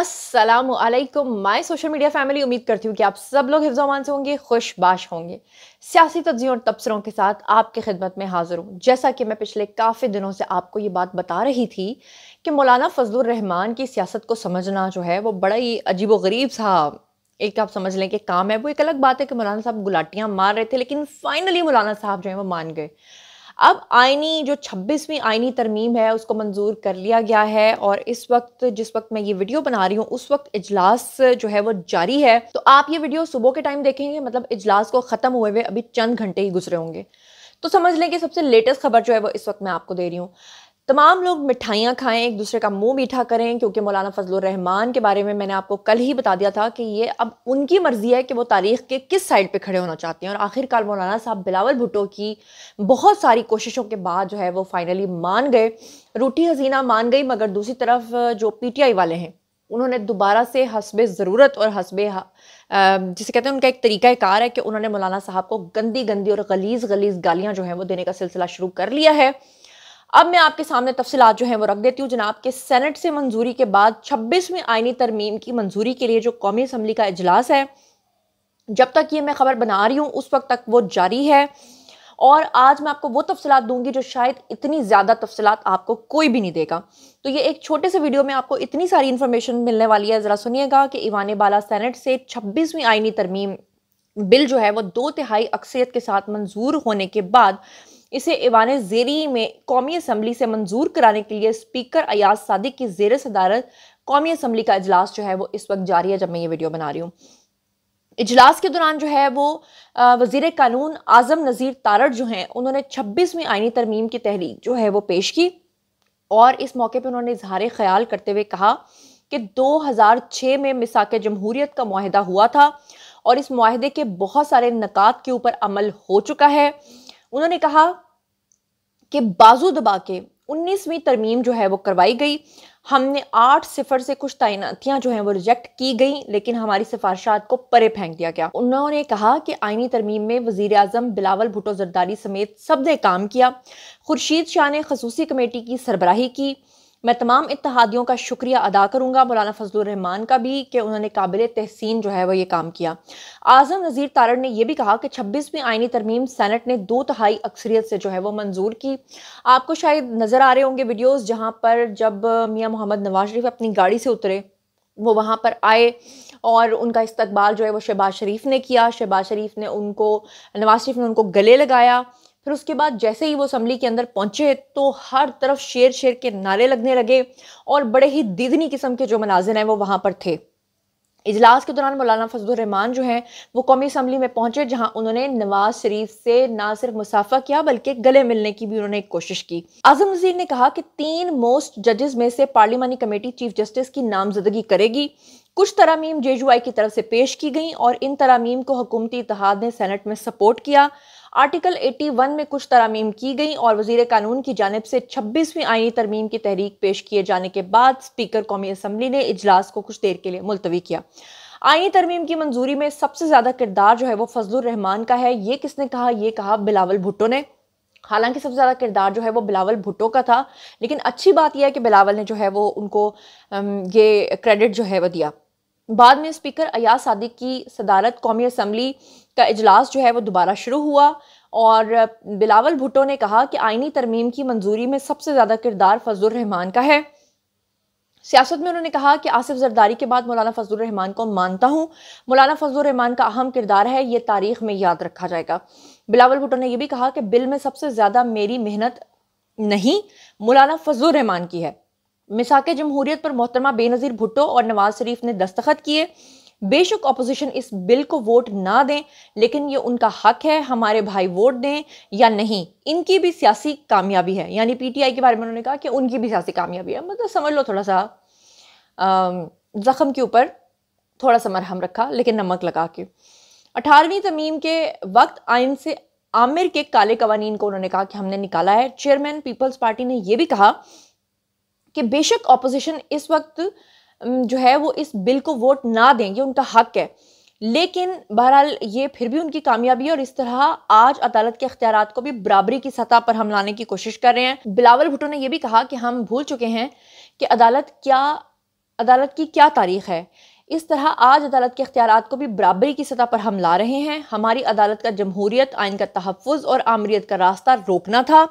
Aslam my social media family उम्मीद करती हूँ कि आप सब लोग हिफ्जामान से होंगे खुश बाश होंगे सियासी तज्जियों और तबसरों के साथ आपकी खिदमत में हाजिर हूँ जैसा कि मैं पिछले काफ़ी दिनों से आपको ये बात बता रही थी कि मौलाना फजल रहमान की सियासत को समझना जो है वो बड़ा ही अजीब व गरीब सा एक आप समझ लें कि काम है वो एक अलग बात है कि मौलाना साहब गुलाटियाँ मार रहे थे लेकिन फ़ाइनली मौलाना साहब जो है वो मान गए अब आइनी जो छब्बीसवीं आइनी तरमीम है उसको मंजूर कर लिया गया है और इस वक्त जिस वक्त मैं ये वीडियो बना रही हूँ उस वक्त इजलास जो है वो जारी है तो आप ये वीडियो सुबह के टाइम देखेंगे मतलब इजलास को ख़त्म हुए हुए अभी चंद घंटे ही गुजरे होंगे तो समझ लें कि सबसे लेटेस्ट खबर जो है वो इस वक्त मैं आपको दे रही हूँ तमाम लोग मिठाइयाँ खाएँ एक दूसरे का मुंह मीठा करें क्योंकि मौलाना रहमान के बारे में मैंने आपको कल ही बता दिया था कि ये अब उनकी मर्ज़ी है कि वो तारीख़ के किस साइड पे खड़े होना चाहते हैं और आखिरकार मौलाना साहब बिलावल भुट्टो की बहुत सारी कोशिशों के बाद जो है वो फाइनली मान गए रूटी हसीना मान गई मगर दूसरी तरफ जो आई वाले हैं उन्होंने दोबारा से हसब ज़रूरत और हसब जिसे कहते हैं उनका एक तरीका कार है कि उन्होंने मौलाना साहब को गंदी गंदी और गलीज़ गलीज़ गालियाँ जो हैं वो देने का सिलसिला शुरू कर लिया है अब मैं आपके सामने तफसीत जो है वो रख देती हूँ जनाब के सेनेट से मंजूरी के बाद छब्बीसवीं आइनी तरमीम की मंजूरी के लिए जो कौमी असम्बली का अजलास है जब तक ये मैं ख़बर बना रही हूँ उस वक्त तक वो जारी है और आज मैं आपको वो तफसलत दूंगी जो शायद इतनी ज़्यादा तफसलत आपको कोई भी नहीं देगा तो ये एक छोटे से वीडियो में आपको इतनी सारी इन्फॉर्मेशन मिलने वाली है ज़रा सुनिएगा कि ईवान बाला सेनेट से छब्बीसवीं आइनी तरमीम बिल जो है वो दो तिहाई अक्सरियत के साथ मंजूर होने के बाद इसे ईवान जेरी में कौमी असम्बली से मंजूर कराने के लिए स्पीकर अयाज सादिक की जेर सदारत कौमी असम्बली का अजलास जो है वो इस वक्त जारी है जब मैं ये वीडियो बना रही हूँ इजलास के दौरान जो है वो वजीर कानून आज़म नज़ीर तारड़ जो हैं उन्होंने छब्बीसवीं आइनी तरमीम की तहरीक जो है वो पेश की और इस मौके पर उन्होंने इजहार ख्याल करते हुए कहा कि 2006 में मिसाक जमहूरियत का माहदा हुआ था और इस माहदे के बहुत सारे नकात के ऊपर अमल हो चुका है उन्होंने कहा के बाजू दबा के उन्नीसवीं तरमीम जो है वो करवाई गई हमने आठ सिफर से कुछ तैनातियाँ जो हैं वो रिजेक्ट की गई लेकिन हमारी सिफारशात को परे फेंक दिया गया उन्होंने कहा कि आइनी तरमीम में वज़ी अजम बिलावल भुटो जरदारी समेत सब ने काम किया खुर्शीद शाह ने खसूसी कमेटी की सरबराही की मैं तमाम इतिहादियों का शुक्रिया अदा करूँगा मौलाना फजलान का भी कि उन्होंने काबिल तहसीन जो है वह ये काम किया आज़म नज़ीर तारण ने यह भी कहा कि छब्बीसवीं आइनी तरमीम सैनट ने दो तहाई अक्सरियत से जो है वो मंजूर की आपको शायद नज़र आ रहे होंगे वीडियोज़ जहाँ पर जब मियाँ मोहम्मद नवाज शरीफ अपनी गाड़ी से उतरे वो वहाँ पर आए और उनका इस्तबाल जो है वो शहबाज शरीफ ने किया शहबाज शरीफ ने उनको नवाज शरीफ ने उनको गले लगाया फिर उसके बाद जैसे ही वो असम्बली के अंदर पहुंचे तो हर तरफ शेर शेर के नारे लगने लगे और बड़े ही दीदनी किस्म के जो मनाजिर हैं वो वहाँ पर थे इजलास के दौरान मौलाना फजलरहमान जो हैं वो कौमी असम्बली में पहुंचे जहां उन्होंने नवाज शरीफ से ना सिर्फ मुसाफा किया बल्कि गले मिलने की भी उन्होंने कोशिश की आजम नजीर ने कहा कि तीन मोस्ट जजेस में से पार्लियामानी कमेटी चीफ जस्टिस की नामजदगी करेगी कुछ तरामीम जे की तरफ से पेश की गई और इन तरामीम को हुकूमती इतिहाद ने सेनेट में सपोर्ट किया आर्टिकल 81 में कुछ तरामीम की गई और वजीर कानून की जानब से छब्बीसवीं आइनी तरमीम की तहरीक पेश किए जाने के बाद स्पीकर कौमी असम्बली ने इजलास को कुछ देर के लिए मुलतवी किया आइनी तरमीम की मंजूरी में सबसे ज़्यादा किरदार जो है वो फजल रहमान का है ये किसने कहा ये कहा बिलावल भुट्टो ने हालांकि सबसे ज़्यादा किरदार जो है वो बिलावल भुट्टो का था लेकिन अच्छी बात यह है कि बिलावल ने जो है वो उनको ये क्रेडिट जो है वो दिया बाद में स्पीकर अयाज सादिक की सदारत कौमी असम्बली का अजलास जो है वो दोबारा शुरू हुआ और बिलावल भुटो ने कहा कि आइनी तरमीम की मंजूरी में सबसे ज़्यादा किरदार फजल रहमान का है सियासत में उन्होंने कहा कि आसिफ जरदारी के बाद मौलाना फजल रहमान को मानता हूँ मौलाना फजल रहमान का अहम किरदार है ये तारीख में याद रखा जाएगा बिलावल भुटो ने यह भी कहा कि बिल में सबसे ज़्यादा मेरी मेहनत नहीं मौलाना फजल रहमान की है मिसाक जमहूरियत पर मोहतरमा बेनज़ीर भुट्टो और नवाज शरीफ ने दस्तखत किए बेशक अपोजिशन इस बिल को वोट ना दें लेकिन ये उनका हक है हमारे भाई वोट दें या नहीं इनकी भी सियासी कामयाबी है यानी पीटीआई के बारे में उन्होंने कहा कि उनकी भी सियासी कामयाबी है मतलब समझ लो थोड़ा सा जख्म के ऊपर थोड़ा सा मरहम रखा लेकिन नमक लगा के अठारहवीं तमीम के वक्त आइन से आमिर के काले कवानीन को उन्होंने कहा कि हमने निकाला है चेयरमैन पीपल्स पार्टी ने यह भी कहा कि बेशक ऑपोजिशन इस वक्त जो है वो इस बिल को वोट ना देंगे उनका हक है लेकिन बहरहाल ये फिर भी उनकी कामयाबी है और इस तरह आज अदालत के अख्तियार को भी बराबरी की सतह पर हम लाने की कोशिश कर रहे हैं बिलावल भुट्टो ने यह भी कहा कि हम भूल चुके हैं कि अदालत क्या अदालत की क्या तारीख है इस तरह आज अदालत के अख्तियार को भी बराबरी की सतह पर हम ला रहे हैं हमारी अदालत का जमहूरियत आइन का तहफ़ और आमरीत का रास्ता रोकना था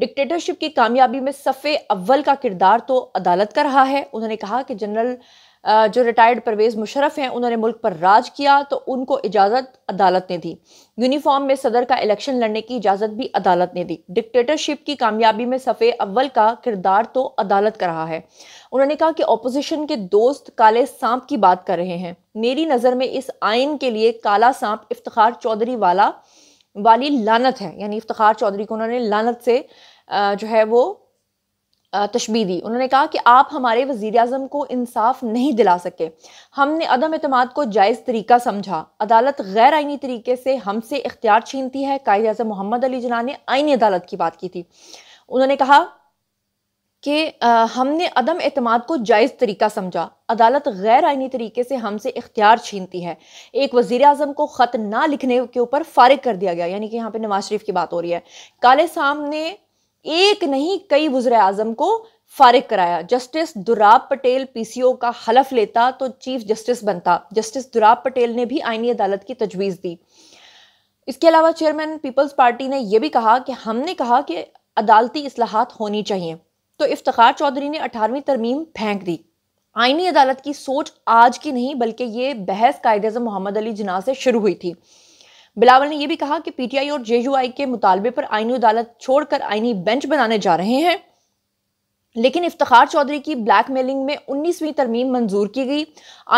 डिक्टेटरशिप की कामयाबी में सफ़े अव्वल का किरदार तो अदालत का रहा है उन्होंने कहा कि जनरल जो रिटायर्ड परवेज़ मुशरफ हैं उन्होंने मुल्क पर राज किया तो उनको इजाज़त अदालत ने दी यूनिफॉर्म में सदर का इलेक्शन लड़ने की इजाज़त भी अदालत ने दी डिक्टेटरशिप की कामयाबी में सफ़े अव्वल का किरदार तो अदालत का रहा है उन्होंने कहा कि अपोजिशन के दोस्त काले सांप की बात कर रहे हैं मेरी नज़र में इस आइन के लिए काला सांप इफ्तार चौधरी वाला वाली लानत है यानी इफ्तार चौधरी को उन्होंने लानत से जो है वो तशबी दी उन्होंने कहा कि आप हमारे वज़ी अजम को इंसाफ नहीं दिला सके हमने अदम अतमाद को जायज़ तरीका समझा अदालत गैर आइनी तरीके से हमसे इख्तियार छीनती है कायद अजम मोहम्मद अली जना ने आइनी अदालत की बात की थी उन्होंने कहा कि हमने अदम अतमाद को जायज़ तरीका समझा अदालत गैर आइनी तरीके से हमसे इख्तियार छीनती है एक वजीर अजम को ख़त ना लिखने के ऊपर फारिग कर दिया गया यानी कि यहाँ पे नवाज शरीफ की बात हो रही है काले साहब ने एक नहीं कई वजर आजम को फारिग कराया जस्टिस दुराब पटेल पीसीओ का हलफ लेता तो चीफ जस्टिस बनता जस्टिस दुराब पटेल ने भी आईनी अदालत की तजवीज़ दी इसके अलावा चेयरमैन पीपल्स पार्टी ने यह भी कहा कि हमने कहा कि अदालती असलाहत होनी चाहिए तो इफ्तार चौधरी ने अठारहवीं तरमीम फेंक दी आईनी अदालत की सोच आज की नहीं बल्कि ये बहस कायद मोहम्मद अली जिना से शुरू हुई थी बिलावल ने यह भी कहा कि पीटीआई और जेयूआई के मुतालबे पर आईनी अदालत छोड़कर आईनी बेंच बनाने जा रहे हैं लेकिन इफ्तार चौधरी की ब्लैक मेलिंग में उन्नीसवीं तरमीम मंजूर की गई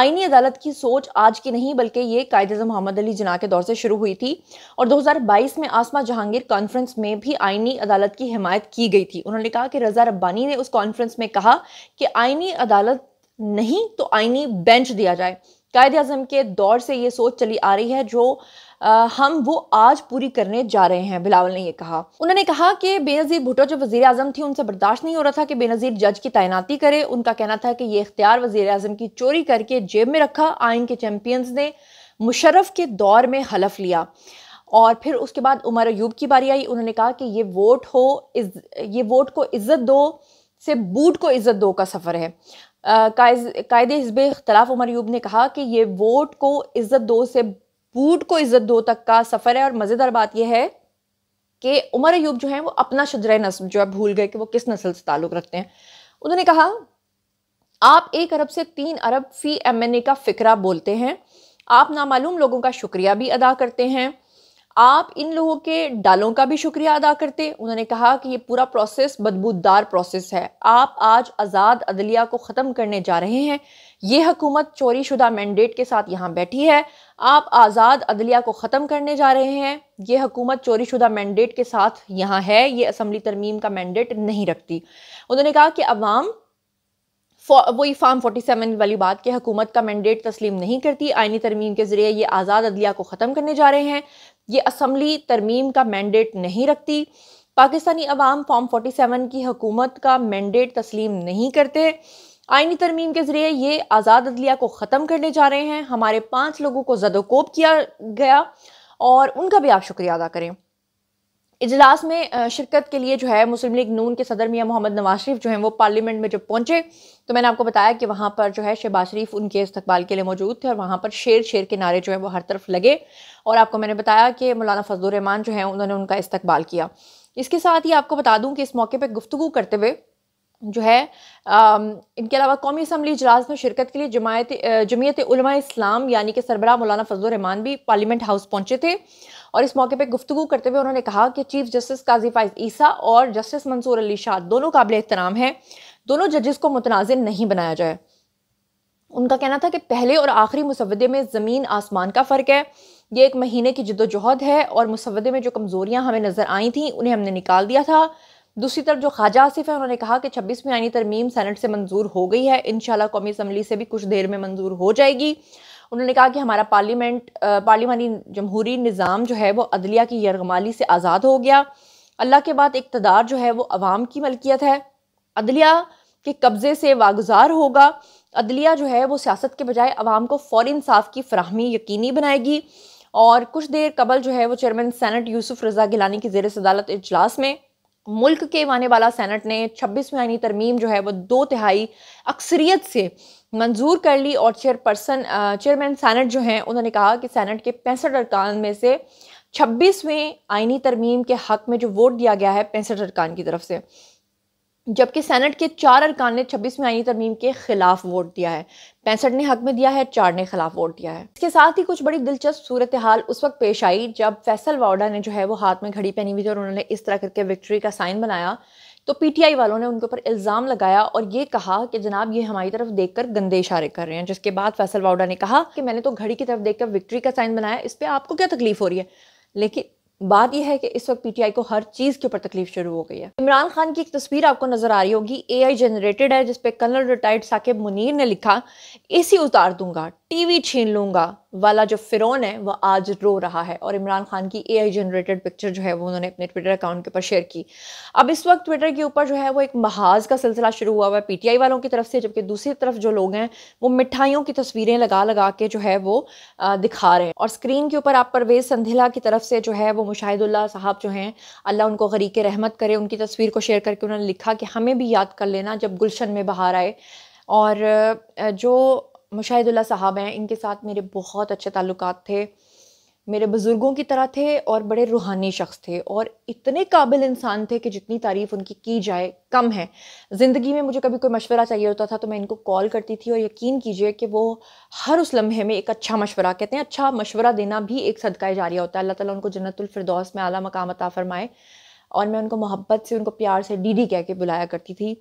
आईनी अदालत की सोच आज की नहीं बल्कि ये कायद मोहम्मद अली जना के दौर से शुरू हुई थी और 2022 में आसमा जहांगीर कॉन्फ्रेंस में भी आईनी अदालत की हिमायत की गई थी उन्होंने कहा कि रजा रब्बानी ने उस कॉन्फ्रेंस में कहा कि आईनी अदालत नहीं तो आईनी बेंच दिया जाए कायद अजम के दौर से ये सोच चली आ रही है जो आ, हम वो आज पूरी करने जा रहे हैं बिलावल ने ये कहा उन्होंने कहा कि बेनज़ीर भुटो जो वजी अजम थी उनसे बर्दाश्त नहीं हो रहा था कि बेनज़ीर जज की तैनाती करे उनका कहना था कि ये इख्तियार वजी अजम की चोरी करके जेब में रखा आइन के चैम्पियंस ने मुशरफ के दौर में हलफ लिया और फिर उसके बाद उमर अयूब की बारी आई उन्होंने कहा कि ये वोट हो इज ये वोट को इज़्ज़त दो से बूट को इज़्ज़त दो का सफ़र है कायद हिजब इख्तलाफ उमर यूब ने कहा कि ये वोट को इज़्ज़त दो से बूट को इज़्ज़त दो तक का सफ़र है और मज़ेदार बात यह है कि उमर अयूब जो है वो अपना शजर नस्ल जो है भूल गए कि वो किस नस्ल से ताल्लुक़ रखते हैं उन्होंने कहा आप एक अरब से तीन अरब फ़ी एम एन ए का फ़िक्रा बोलते हैं आप नामालूम लोगों का शुक्रिया भी अदा करते हैं आप इन लोगों के डालों का भी शुक्रिया अदा करते उन्होंने कहा कि ये पूरा प्रोसेस बदबूदार प्रोसेस है आप आज आज़ाद अदलिया को ख़त्म करने जा रहे हैं ये हकूमत चोरी शुदा मैंडेट के साथ यहाँ बैठी है आप आज़ाद अदलिया को ख़त्म करने जा रहे हैं ये हकूमत चोरी शुदा मैंडेट के साथ यहाँ है ये असम्बली तरमीम का मैंडेट नहीं रखती उन्होंने कहा कि अवाम वही फार्म 47 वाली बात के हकूमत का मैंडेट तस्लीम नहीं करती आइनी तरमीम के ज़रिए ये आज़ाद अदलिया को ख़त्म करने जा रहे हैं ये असम्बली तरमीम का मैंडेट नहीं रखती पाकिस्तानी अवाम फॉर्म 47 की हकूमत का मैंडेट तस्लीम नहीं करते आइनी तरमीम के ज़रिए ये आज़ाद अदलिया को ख़त्म करने जा रहे हैं हमारे पाँच लोगों को जदोकोप किया गया और उनका भी आप शुक्रिया अदा करें इजलास में शिरकत के लिए जो है मुस्लिम लीग नून के सदर मियाँ मोहम्मद नवाज शरीफ जो है वो पार्लियामेंट में जब पहुंचे तो मैंने आपको बताया कि वहाँ पर जो है शहबाज शरीफ उनके इस्तकबाल के लिए मौजूद थे और वहाँ पर शेर शेर के नारे जो है वो हर तरफ लगे और आपको मैंने बताया कि मौलाना फजलरहमान जो है उन्होंने उनका इस्तबाल किया इसके साथ ही आपको बता दूँ कि इस मौके पर गुफ्तु करते हुए जो है आ, इनके अलावा कौमी असम्बली इजलास में शिरकत के लिए जमायत जमीयत इस्लाम यानी कि सरबरा मौलाना फजल रहमान भी पार्लियामेंट हाउस पहुंचे थे और इस मौके पर गुफ्तु करते हुए उन्होंने कहा कि चीफ जस्टिस काजी फाइज ईसा और जस्टिस मंसूर अली शाह दोनों काबिल एहतराम हैं दोनों जजेस को मुतनाज़ नहीं बनाया जाए उनका कहना था कि पहले और आखिरी मुसवदे में ज़मीन आसमान का फ़र्क है ये एक महीने की जद्दोजहद है और मुसवदे में जो कमज़ोरियाँ हमें नज़र आई थी उन्हें हमने निकाल दिया था दूसरी तरफ जो ख्वाजा आसिफ है उन्होंने कहा कि छब्बीसवीं आइनी तरमीम सैनट से मंजूर हो गई है इन शाला कौमी असम्बली से भी कुछ देर में मंजूर हो जाएगी उन्होंने कहा कि हमारा पार्लियामेंट पार्लियामानी जमहूरी निज़ाम जो है वो अदलिया की यरगमाली से आज़ाद हो गया अल्लाह के बाद इकतदार जो है वो अवाम की मलकियत है अदलिया के कब्ज़े से वागुजार होगा अदलिया जो है वो सियासत के बजाय अवाम को फ़ौरी इंसाफ की फ्राहमी यकीनी बनाएगी और कुछ देर कबल जो है वो चेयरमैन सैनट यूसुफ रज़ा गिलानी की जेर सदालत अजलास में मुल्क के माने वाला सेनेट ने छब्बीसवीं आइनी तरमीम जो है वो दो तिहाई अक्सरियत से मंजूर कर ली और चेयरपर्सन चेयरमैन सेनेट जो हैं उन्होंने कहा कि सेनेट के पैंसठ अरकान में से छब्बीसवें आइनी तरमीम के हक़ में जो वोट दिया गया है पैंसठ अरकान की तरफ से जबकि सेनेट के चार अरकान ने में आईनी तरमीम के खिलाफ वोट दिया है पैंसठ ने हक में दिया है चार ने खिलाफ वोट दिया है इसके साथ ही कुछ बड़ी दिलचस्प सूरत हाल उस वक्त पेश आई जब फैसल वाउडा ने जो है वो हाथ में घड़ी पहनी हुई थी और उन्होंने इस तरह करके विक्ट्री का साइन बनाया तो पीटीआई वालों ने उनके ऊपर इल्ज़ाम लगाया और ये कहा कि जनाब ये हमारी तरफ देखकर गंदे इशारे कर रहे हैं जिसके बाद फैसल वाउडा ने कहा कि मैंने तो घड़ी की तरफ देखकर विक्ट्री का साइन बनाया इस पर आपको क्या तकलीफ हो रही है लेकिन बात यह है कि इस वक्त पीटीआई को हर चीज़ के ऊपर तकलीफ शुरू हो गई है इमरान खान की एक तस्वीर आपको नजर आ रही होगी एआई जनरेटेड है जिसपे कर्नल रिटायर्ड साकिब मुनीर ने लिखा इसी उतार दूंगा टीवी छीन लूंगा वाला जो फ़िरौन है वह आज रो रहा है और इमरान खान की एआई जनरेटेड पिक्चर जो है वो उन्होंने अपने ट्विटर अकाउंट के ऊपर शेयर की अब इस वक्त ट्विटर के ऊपर जो है वो एक महाज का सिलसिला शुरू हुआ हुआ है पीटीआई वालों की तरफ से जबकि दूसरी तरफ जो लोग हैं वो मिठाइयों की तस्वीरें लगा लगा के जो है वो दिखा रहे हैं और स्क्रीन के ऊपर आप परवेज संधिला की तरफ से जो है वो मुशाहिदुल्ला साहब जो हैं अल्लाह उनको गरीक रहमत करे उनकी तस्वीर को शेयर करके उन्होंने लिखा कि हमें भी याद कर लेना जब गुलशन में बाहर आए और जो मुशाहिदुल्ला साहब हैं इनके साथ मेरे बहुत अच्छे ताल्लुक थे मेरे बुज़ुर्गों की तरह थे और बड़े रूहानी शख्स थे और इतने काबिल इंसान थे कि जितनी तारीफ़ उनकी की जाए कम है ज़िंदगी में मुझे कभी कोई मशवरा चाहिए होता था तो मैं इनको कॉल करती थी और यकीन कीजिए कि वो हर उस लम्हे में एक अच्छा मशवरा कहते हैं अच्छा मशवरा देना भी एक सदका जारी होता है अल्लाह ताला उनको जन्नतफरदौस में आला मकाम अता फ़रमाए और मैं उनको मोहब्बत से उनको प्यार से डीडी कह के बुलाया करती थी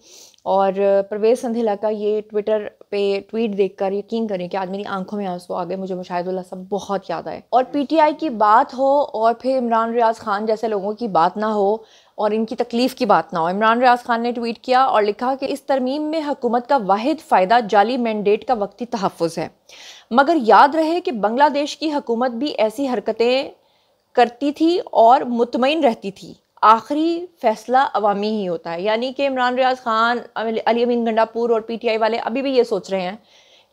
और परवेज़ संधिला का ये ट्विटर पे ट्वीट देखकर यकीन करें कि आज मेरी आंखों में आंसू आ गए मुझे मुशाहिदुल्ला सब बहुत याद आए और पीटीआई की बात हो और फिर इमरान रियाज खान जैसे लोगों की बात ना हो और इनकी तकलीफ़ की बात ना हो इमरान रियाज खान ने ट्वीट किया और लिखा कि इस तरमीम में हुकूमत का वाद फ़ायदा जाली मैंडेट का वक्ती तहफ़ है मगर याद रहे कि बांग्लादेश की हकूमत भी ऐसी हरकतें करती थी और मुतमिन रहती थी आखिरी फैसला अवामी ही होता है यानी कि इमरान रियाज खान अली अमीन गंडापुर और पीटीआई वाले अभी भी ये सोच रहे हैं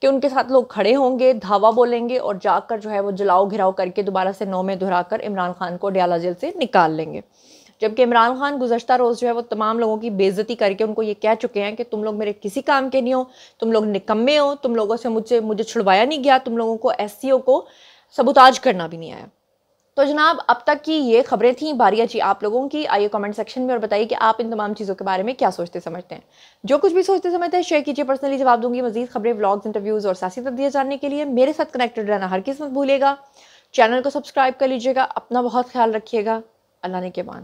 कि उनके साथ लोग खड़े होंगे धावा बोलेंगे और जाकर जो है वो जलाओ घिराव करके दोबारा से नौ में दोहरा कर इमरान खान को डियाला जेल से निकाल लेंगे जबकि इमरान खान गुजशत रोज़ जो है वो तमाम लोगों की बेज़ती करके उनको ये कह चुके हैं कि तुम लोग मेरे किसी काम के नहीं हो तुम लोग निकम्मे हो तुम लोगों से मुझे मुझे छुड़वाया नहीं गया तुम लोगों को एस को सबुताज करना भी नहीं आया तो जनाब अब तक की ये खबरें थी बारिया जी आप लोगों की आइए कमेंट सेक्शन में और बताइए कि आप इन तमाम चीज़ों के बारे में क्या सोचते समझते हैं जो कुछ भी सोचते समझते हैं शेयर कीजिए पर्सनली जवाब दूंगी मजीद खबरें व्लॉग्स इंटरव्यूज़ और तक तब्दीलियाँ जानने के लिए मेरे साथ कनेक्टेड रहना हर किस्मत भूलेगा चैनल को सब्सक्राइब कर लीजिएगा अपना बहुत ख्याल रखिएगा अल्लाह ने के मान